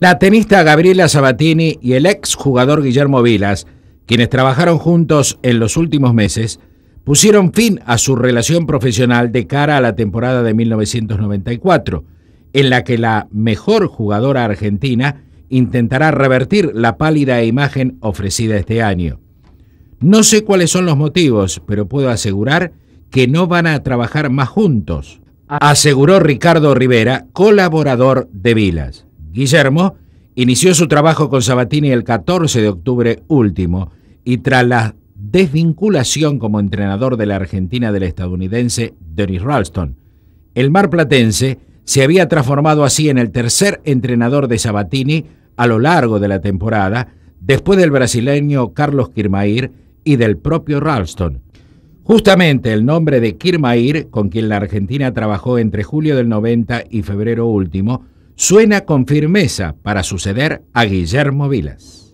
La tenista Gabriela Sabatini y el ex jugador Guillermo Vilas, quienes trabajaron juntos en los últimos meses, pusieron fin a su relación profesional de cara a la temporada de 1994, en la que la mejor jugadora argentina intentará revertir la pálida imagen ofrecida este año. No sé cuáles son los motivos, pero puedo asegurar que no van a trabajar más juntos, aseguró Ricardo Rivera, colaborador de Vilas. Guillermo inició su trabajo con Sabatini el 14 de octubre último y tras la desvinculación como entrenador de la Argentina del estadounidense Denis Ralston, el marplatense se había transformado así en el tercer entrenador de Sabatini a lo largo de la temporada, después del brasileño Carlos Kirmair y del propio Ralston. Justamente el nombre de Kirmair, con quien la Argentina trabajó entre julio del 90 y febrero último, suena con firmeza para suceder a Guillermo Vilas.